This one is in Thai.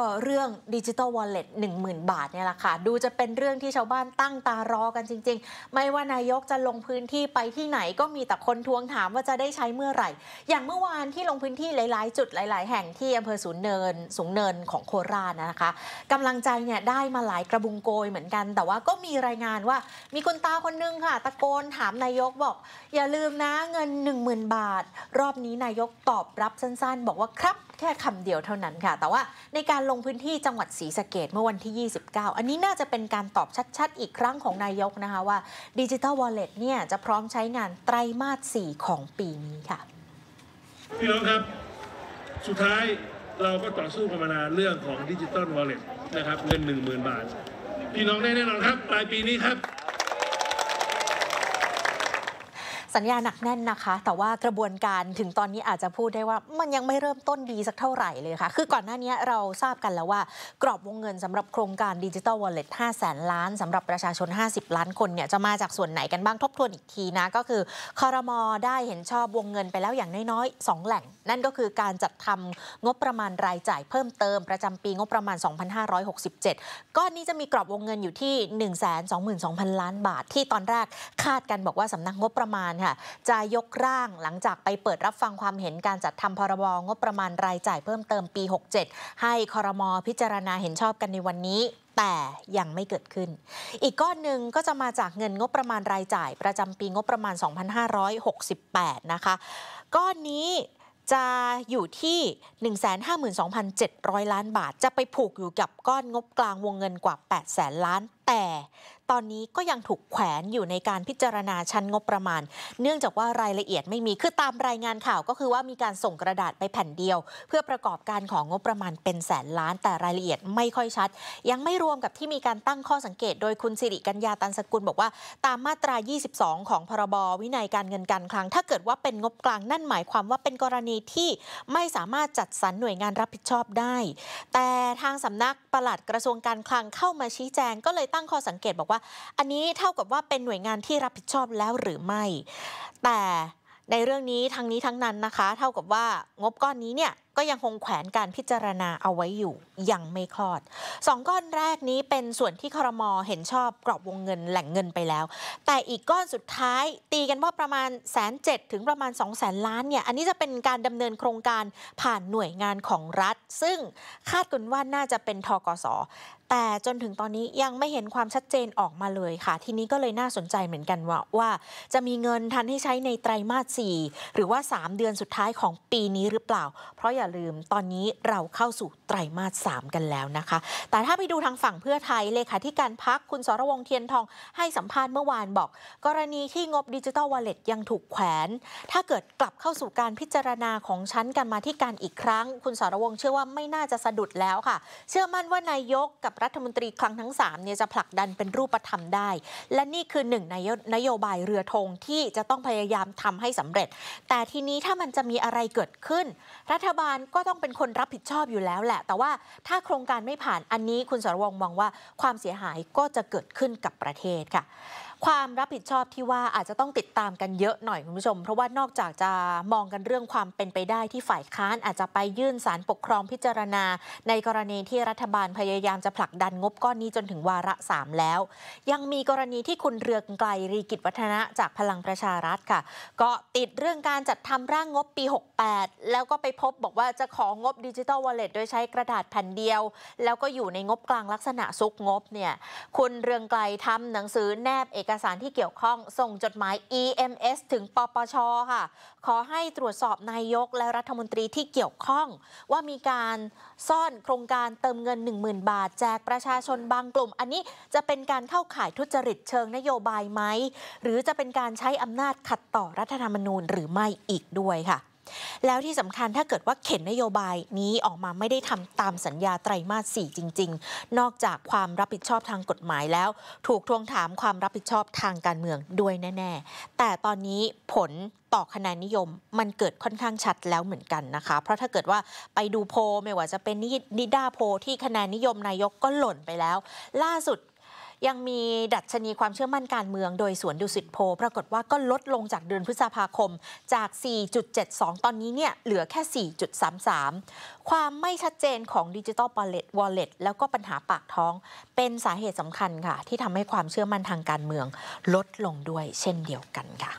ก็เรื่องดิจิตอลวอลเล็ตหนึ่งหมื่นบาทเนี่ยแหละค่ะ ดูจะเป็นเรื่องที่ชาวบ้านตั้งตารอกันจริงๆ ไม่ว่านายกจะลงพื้นที่ไปที่ไหนก็มีแต่คนทวงถามว่าจะได้ใช้เมื่อไหร่ อย่างเมื่อวานที่ลงพื้นที่หลายๆ จุดหลายๆ แห่งที่อำเภอสูงเนิน สูงเนินของโคราชนะคะกำลังใจเนี่ยได้มาหลายกระบุงโกยเหมือนกัน แต่ว่าก็มีรายงานว่า มีคุณตาคนนึงค่ะ ตะโกนถามนายกบอก อย่าลืมนะเงิน 1 0,000 บาท รอบนี้นายกตอบรับสั้นๆ บอกว่าครับแค่คำเดียวเท่านั้นค่ะ แต่ว่าในการลงพื้นที่จังหวัดศรีสะเกดเมื่อวันที่ 29 อันนี้น่าจะเป็นการตอบชัด ๆ อีกครั้งของนายกนะคะว่าดิจิทัลวอลเล็ตเนี่ยจะพร้อมใช้งานไตรมาส 4 ของปีนี้ค่ะพี่น้องครับ สุดท้ายเราก็ต่อสู้กันมานานเรื่องของดิจิทัลวอลเล็ตนะครับ เงิน 10,000 บาทพี่น้องได้แน่นอนครับปลายปีนี้ครับสัญญาหนักแน่นนะคะ แต่ว่ากระบวนการถึงตอนนี้อาจจะพูดได้ว่ามันยังไม่เริ่มต้นดีสักเท่าไหร่เลยค่ะ คือก่อนหน้านี้เราทราบกันแล้วว่า กรอบวงเงิน สำหรับโครงการดิจิตอลวอลเล็ตห้าแสนล้าน สำหรับประชาชน 50 ล้าน คนเนี่ยจะมาจากส่วนไหนกันบ้างทบทวนอีกทีนะ ก็คือคอรมอได้เห็นชอบวงเงินไปแล้วอย่างน้อยๆ2แหล่ง นั่นก็คือการจัดทำงบประมาณรายจ่าย เพิ่มเติมประจำปีงบประมาณ 2567ก้อนนี้จะมีกรอบวงเงินอยู่ที่ 1 2 2 0 0 0 ล้านบาท ที่ตอนแรกคาดกันบอกว่าสำนักงบประมาณค่ะจะยกร่างหลังจากไปเปิดรับฟังความเห็นการจัดทำพรบงบประมาณรายจ่ายเพิ่มเติมปี 67 ให้คอรมอพิจารณาเห็นชอบกันในวันนี้แต่ยังไม่เกิดขึ้น อีกก้อนหนึ่งก็จะมาจากเงินงบประมาณรายจ่าย ประจำปีงบประมาณ 2568 นะคะก้อนนี้จะอยู่ที่ 152,700 ล้านบาทจะไปผูกอยู่กับก้อนงบกลางวงเงินกว่า 8 แสนล้านแต่ตอนนี้ก็ยังถูกแขวนอยู่ในการพิจารณาชั้นงบประมาณ เนื่องจากว่ารายละเอียดไม่มีคือตามรายงานข่าวก็คือว่ามีการส่งกระดาษไปแผ่นเดียว เพื่อประกอบการของงบประมาณ เป็นแสนล้านแต่รายละเอียดไม่ค่อยชัด ยังไม่รวมกับที่มีการตั้งข้อสังเกตโดยคุณสิริกัญญาตันสกุลบอกว่า ตามมาตรา 22 ของพรบวินัยการเงินการคลัง ถ้าเกิดว่าเป็นงบกลางนั่นหมายความว่าเป็นกรณีที่ไม่สามารถจัดสรรหน่วยงานรับผิดชอบได้ แต่ทางสำนักปลัดกระทรวงการคลังเข้ามาชี้แจงก็เลยตั้งข้อสังเกตบอกว่า อันนี้เท่ากับว่าเป็นหน่วยงานที่รับผิดชอบแล้วหรือไม่ แต่ในเรื่องนี้ทั้งนี้ทั้งนั้นนะคะ เท่ากับว่างบก้อนนี้เนี่ยก็ยังคงแขวนการพิจารณาเอาไว้อยู่ยังไม่คลอดสองก้อนแรกนี้เป็นส่วนที่ครมเห็นชอบกรอบวงเงินแหล่งเงินไปแล้ว แต่อีกก้อนสุดท้ายตีกันว่าประมาณแสนเจ็ดถึงประมาณ 2 0 0แสนล้านเนี่ยอันนี้จะเป็นการดำเนินโครงการผ่านหน่วยงานของรัฐ ซึ่งคาดกันว่าน่าจะเป็นทกศแต่จนถึงตอนนี้ยังไม่เห็นความชัดเจนออกมาเลยค่ะทีนี้ก็เลยน่าสนใจเหมือนกันว่าว่า จะมีเงินทันให้ใช้ในไตรมาส4หรือว่า 3 เดือนสุดท้ายของปีนี้หรือเปล่า เพราะอย่าลืมตอนนี้เราเข้าสู่ไตรมาส3กันแล้วนะคะ แต่ถ้าไปดูทางฝั่งเพื่อไทยเลขาธิการพักคุณสรวงเทียนทองให้สัมภาษณ์เมื่อวานบอก กรณีที่งบดิจิตอลวอลเล็ตยังถูกแขวน ถ้าเกิดกลับเข้าสู่การพิจารณาของชั้นกันมาที่การอีกครั้ง คุณสรวงเชื่อว่าไม่น่าจะสะดุดแล้วค่ะ เชื่อมั่นว่านายกกับรัฐมนตรีครั้งทั้ง3เนี่ยจะผลักดันเป็นรูปธรรมได้ และนี่คือหนึ่งในนโยบายเรือธงที่จะต้องพยายามทำให้สำเร็จแต่ทีนี้ถ้ามันจะมีอะไรเกิดขึ้น รัฐบาลก็ต้องเป็นคนรับผิดชอบอยู่แล้วแหละ แต่ว่าถ้าโครงการไม่ผ่านอันนี้คุณสรวงมองว่าความเสียหายก็จะเกิดขึ้นกับประเทศค่ะความรับผิดชอบที่ว่าอาจจะต้องติดตามกันเยอะหน่อยคุณผู้ชมเพราะว่านอกจากจะมองกันเรื่องความเป็นไปได้ที่ฝ่ายค้าน อาจจะไปยื่นสารปกครองพิจารณา ในกรณีที่รัฐบาลพยายามจะผลักดันงบก้อนนี้จนถึงวาระ 3 แล้ว ยังมีกรณีที่คุณเรืองไกลรีกิจวัฒนะจากพลังประชารัฐค่ะ ก็ติดเรื่องการจัดทำร่างงบปี 68 แล้วก็ไปพบบอกว่าจะของบดิจิทัลวอลเล็ตโดยใช้กระดาษแผ่นเดียว แล้วก็อยู่ในงบกลางลักษณะซุกงบเนี่ยคุณเรืองไกลทำหนังสือแนบเอกสารที่เกี่ยวข้องส่งจดหมาย EMS ถึงปปช ค่ะ ขอให้ตรวจสอบนายกและรัฐมนตรีที่เกี่ยวข้อง ว่ามีการซ่อนโครงการเติมเงิน 10,000 บาท แจกประชาชนบางกลุ่ม อันนี้จะเป็นการเข้าข่ายทุจริตเชิงนโยบายไหม หรือจะเป็นการใช้อำนาจขัดต่อรัฐธรรมนูญหรือไม่อีกด้วยค่ะแล้วที่สำคัญถ้าเกิดว่าเข็นนโยบายนี้ออกมาไม่ได้ทำตามสัญญาไตรมาส4จริง ๆ นอกจากความรับผิดชอบทางกฎหมายแล้วถูกทวงถามความรับผิดชอบทางการเมืองด้วยแน่ๆแต่ตอนนี้ผลต่อคะแนนนิยมมันเกิดค่อนข้างชัดแล้วเหมือนกันนะคะเพราะถ้าเกิดว่าไปดูโพไม่ว่าจะเป็นนิดาโพที่คะแนนนิยมนายกก็หล่นไปแล้วล่าสุดยังมีดัชนีความเชื่อมั่นการเมืองโดยสวนดุสิตโพปรากฏว่าก็ลดลงจากเดือนพฤษภาคมจาก 4.72 ตอนนี้เนี่ยเหลือแค่ 4.33 ความไม่ชัดเจนของดิจิตอลวอลเล็ตแล้วก็ปัญหาปากท้อง เป็นสาเหตุสำคัญค่ะ ที่ทำให้ความเชื่อมั่นทางการเมือง ลดลงด้วยเช่นเดียวกันค่ะ